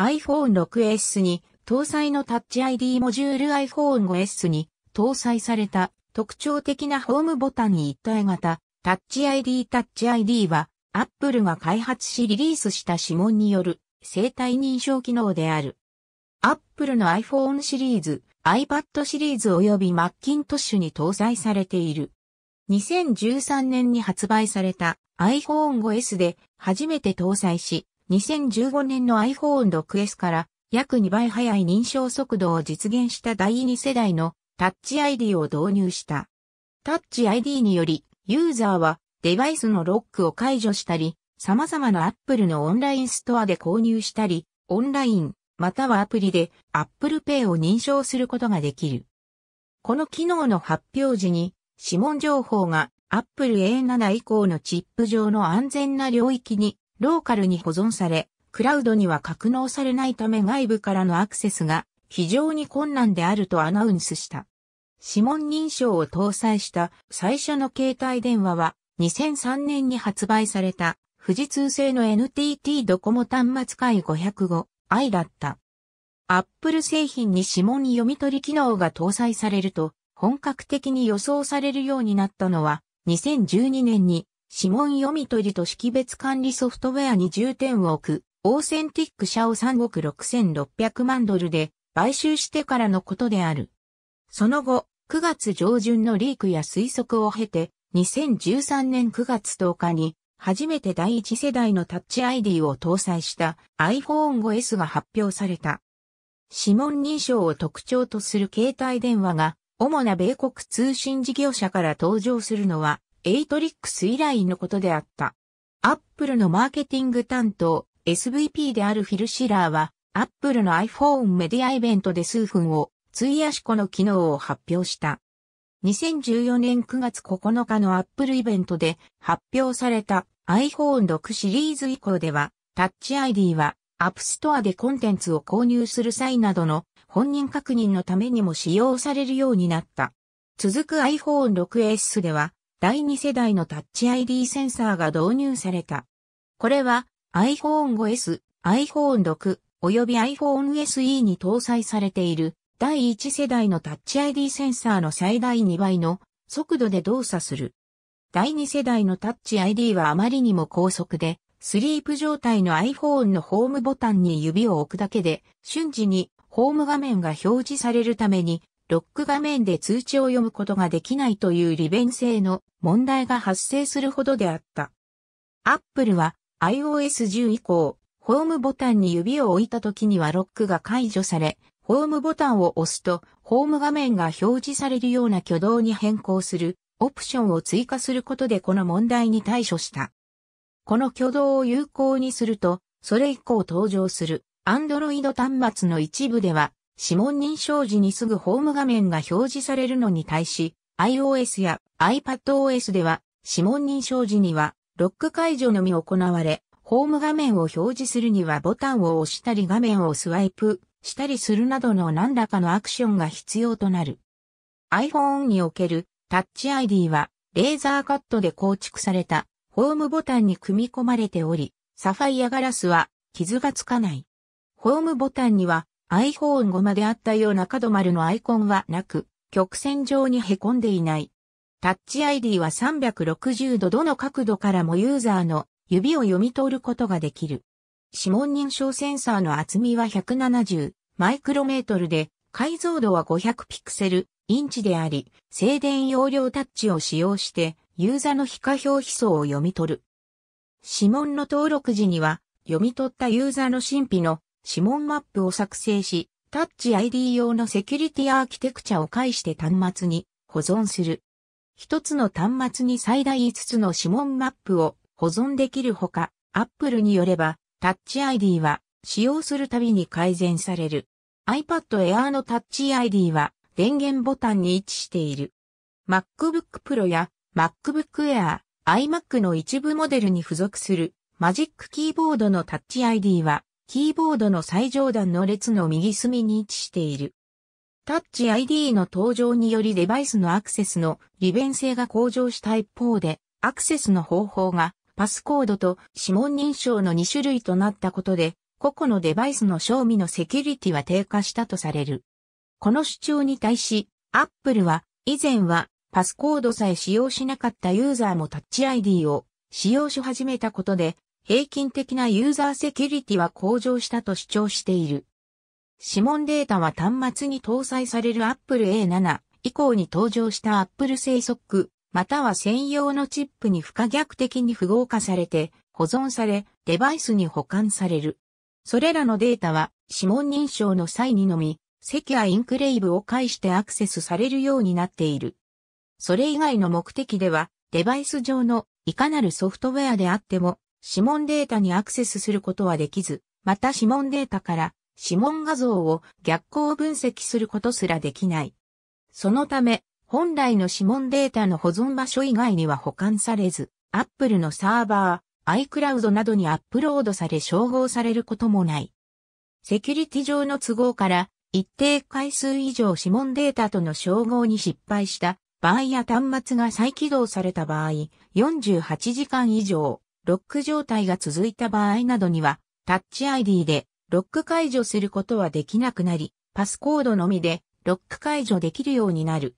iPhone 6S に搭載のタッチ ID モジュール iPhone 5S に搭載された特徴的なホームボタンに一体型タッチ ID タッチ ID は Apple が開発しリリースした指紋による生体認証機能である。Apple の iPhone シリーズ、iPad シリーズ及び Macintosh に搭載されている。2013年に発売された iPhone 5S で初めて搭載し、2015年の iPhone6S から約2倍速い認証速度を実現した第2世代のタッチ ID を導入した。タッチ ID により、ユーザーはデバイスのロックを解除したり、様々な Apple のオンラインストアで購入したり、オンライン、またはアプリで Apple Pay を認証することができる。この機能の発表時に、指紋情報が Apple A7 以降のチップ上の安全な領域にローカルに保存され、クラウドには格納されないため外部からのアクセスが非常に困難であるとアナウンスした。指紋認証を搭載した最初の携帯電話は2003年に発売された富士通製の NTT ドコモ端末回 505i だった。アップル製品に指紋読み取り機能が搭載されると本格的に予想されるようになったのは2012年に指紋読み取りと識別管理ソフトウェアに重点を置く、オーセンティック社を3億6600万ドルで買収してからのことである。その後、9月上旬のリークや推測を経て、2013年9月10日に、初めて第一世代のタッチ ID を搭載した iPhone5S が発表された。指紋認証を特徴とする携帯電話が、主な米国通信事業者から登場するのは、エイトリックス以来のことであった。アップルのマーケティング担当、SVP であるフィル・シラーは、アップルの iPhone メディアイベントで数分を費やしこの機能を発表した。2014年9月9日のアップルイベントで発表された iPhone6 シリーズ以降では、タッチ ID はアップストアでコンテンツを購入する際などの本人確認のためにも使用されるようになった。続く iPhone6S では第2世代のタッチ ID センサーが導入された。これは iPhone 5S、iPhone 6及び iPhone SE に搭載されている第1世代のタッチ ID センサーの最大2倍の速度で動作する。第2世代のタッチ ID はあまりにも高速で、スリープ状態の iPhone のホームボタンに指を置くだけで、瞬時にホーム画面が表示されるためにロック画面で通知を読むことができないという利便性の問題が発生するほどであった。Apple は iOS10 以降、ホームボタンに指を置いた時にはロックが解除され、ホームボタンを押すと、ホーム画面が表示されるような挙動に変更するオプションを追加することでこの問題に対処した。この挙動を有効にすると、それ以降登場する Android 端末の一部では指紋認証時にすぐホーム画面が表示されるのに対し、iOS や iPadOS では指紋認証時にはロック解除のみ行われ、ホーム画面を表示するにはボタンを押したり画面をスワイプしたりするなどの何らかのアクションが必要となる。iPhone におけるタッチ ID はレーザーカットで構築されたホームボタンに組み込まれており、サファイアガラスは傷がつかない。ホームボタンには iPhone5 まであったような角丸のアイコンはなく、曲線上に凹んでいない。タッチ ID は360度どの角度からもユーザーの指を読み取ることができる。指紋認証センサーの厚みは170マイクロメートルで、解像度は500ピクセル、インチであり、静電容量タッチを使用して、ユーザーの非可表秘層を読み取る。指紋の登録時には、読み取ったユーザーの神秘の指紋マップを作成し、タッチ ID 用のセキュリティアーキテクチャを介して端末に保存する。一つの端末に最大5つの指紋マップを保存できるほか、Apple によれば、タッチ ID は使用するたびに改善される。iPad Air のタッチ ID は電源ボタンに位置している。MacBook Pro や MacBook Air、iMac の一部モデルに付属するマジックキーボードのタッチ ID はキーボードの最上段の列の右隅に位置している。タッチ ID の登場によりデバイスのアクセスの利便性が向上した一方で、アクセスの方法がパスコードと指紋認証の2種類となったことで、個々のデバイスの賞味のセキュリティは低下したとされる。この主張に対し、Apple は以前はパスコードさえ使用しなかったユーザーもタッチ ID を使用し始めたことで平均的なユーザーセキュリティは向上したと主張している。指紋データは端末に搭載される Apple A7 以降に登場した Apple 製ク、または専用のチップに不可逆的に符号化されて保存され、デバイスに保管される。それらのデータは指紋認証の際にのみ、セキュアインクレイブを介してアクセスされるようになっている。それ以外の目的では、デバイス上のいかなるソフトウェアであっても指紋データにアクセスすることはできず、また指紋データから指紋画像を逆行分析することすらできない。そのため、本来の指紋データの保存場所以外には保管されず、Apple のサーバー、iCloud などにアップロードされ照合されることもない。セキュリティ上の都合から、一定回数以上指紋データとの照合に失敗した場合や端末が再起動された場合、48時間以上、ロック状態が続いた場合などには、タッチ ID でロック解除することはできなくなり、パスコードのみでロック解除できるようになる。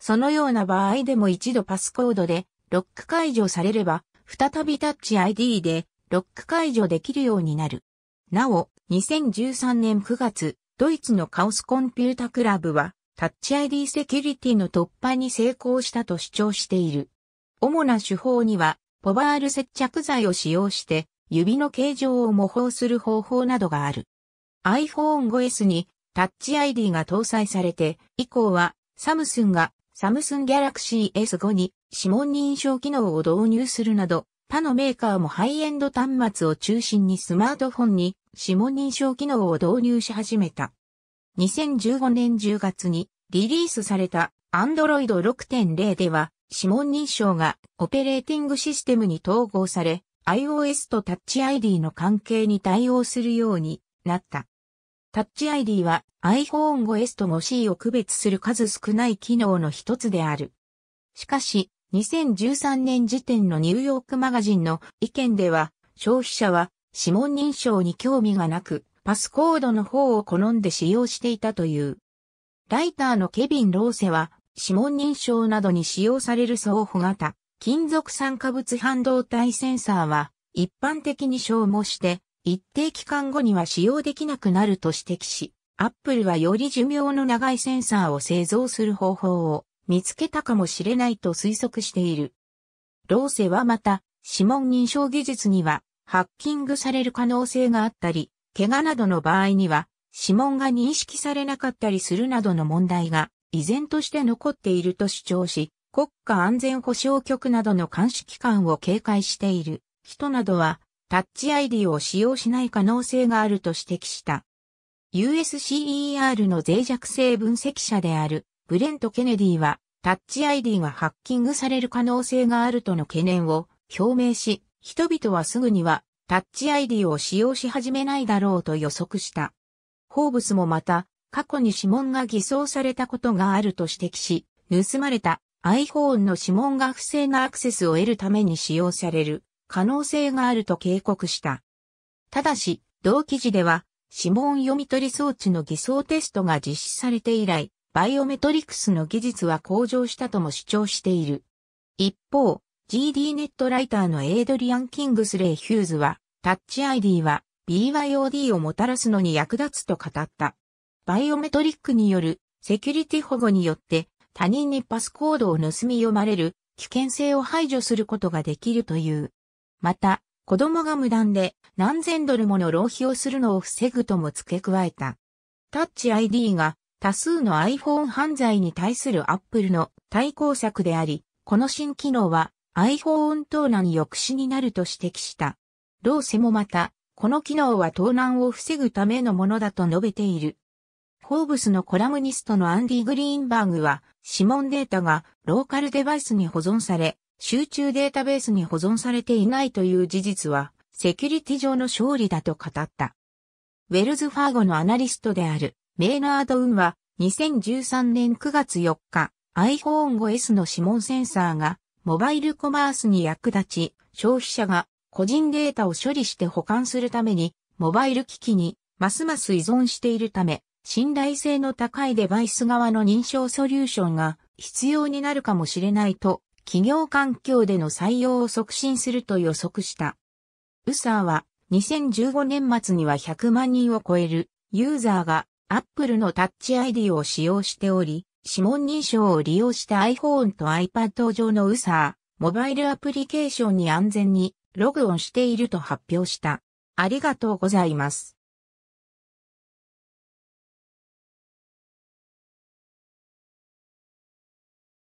そのような場合でも一度パスコードでロック解除されれば、再びタッチ ID でロック解除できるようになる。なお、2013年9月、ドイツのカオスコンピュータクラブは、タッチ ID セキュリティの突破に成功したと主張している。主な手法には、ポバール接着剤を使用して指の形状を模倣する方法などがある。iPhone 5S にタッチ ID が搭載されて、以降はサムスンがサムスンギャラクシー S5 に指紋認証機能を導入するなど、他のメーカーもハイエンド端末を中心にスマートフォンに指紋認証機能を導入し始めた。2015年10月にリリースされた Android 6.0では指紋認証がオペレーティングシステムに統合され、iOS とタッチ ID の関係に対応するようになった。タッチ ID は iPhone 5S と 5C を区別する数少ない機能の一つである。しかし、2013年時点のニューヨークマガジンの意見では、消費者は指紋認証に興味がなく、パスコードの方を好んで使用していたという。ライターのケビン・ローセは、指紋認証などに使用される双歩型、金属酸化物半導体センサーは、一般的に消耗して、一定期間後には使用できなくなると指摘し、アップルはより寿命の長いセンサーを製造する方法を見つけたかもしれないと推測している。ローセはまた、指紋認証技術には、ハッキングされる可能性があったり、怪我などの場合には、指紋が認識されなかったりするなどの問題が依然として残っていると主張し、国家安全保障局などの監視機関を警戒している人などは、タッチ ID を使用しない可能性があると指摘した。USCER の脆弱性分析者であるブレント・ケネディは、タッチ ID がハッキングされる可能性があるとの懸念を表明し、人々はすぐにはタッチ ID を使用し始めないだろうと予測した。ホーブスもまた、過去に指紋が偽装されたことがあると指摘し、盗まれた iPhone の指紋が不正なアクセスを得るために使用される可能性があると警告した。ただし、同記事では、指紋読み取り装置の偽装テストが実施されて以来、バイオメトリクスの技術は向上したとも主張している。一方、GD ネットライターのエイドリアン・キングスレイ・ヒューズは、タッチ ID は BYOD をもたらすのに役立つと語った。バイオメトリックによるセキュリティ保護によって他人にパスコードを盗み読まれる危険性を排除することができるという。また、子供が無断で何千ドルもの浪費をするのを防ぐとも付け加えた。タッチ ID が多数の iPhone 犯罪に対する Apple の対抗策であり、この新機能は iPhone 盗難抑止になると指摘した。ローセもまた、この機能は盗難を防ぐためのものだと述べている。フォーブスのコラムニストのアンディ・グリーンバーグは、指紋データがローカルデバイスに保存され、集中データベースに保存されていないという事実は、セキュリティ上の勝利だと語った。ウェルズ・ファーゴのアナリストであるメイナード・ウンは、2013年9月4日、iPhone5S の指紋センサーが、モバイルコマースに役立ち、消費者が個人データを処理して保管するために、モバイル機器にますます依存しているため、信頼性の高いデバイス側の認証ソリューションが必要になるかもしれないと、企業環境での採用を促進すると予測した。ウサーは2015年末には100万人を超えるユーザーが Apple のタッチ ID を使用しており、指紋認証を利用した iPhone と iPad 上のウサー、モバイルアプリケーションに安全にログオンしていると発表した。ありがとうございます。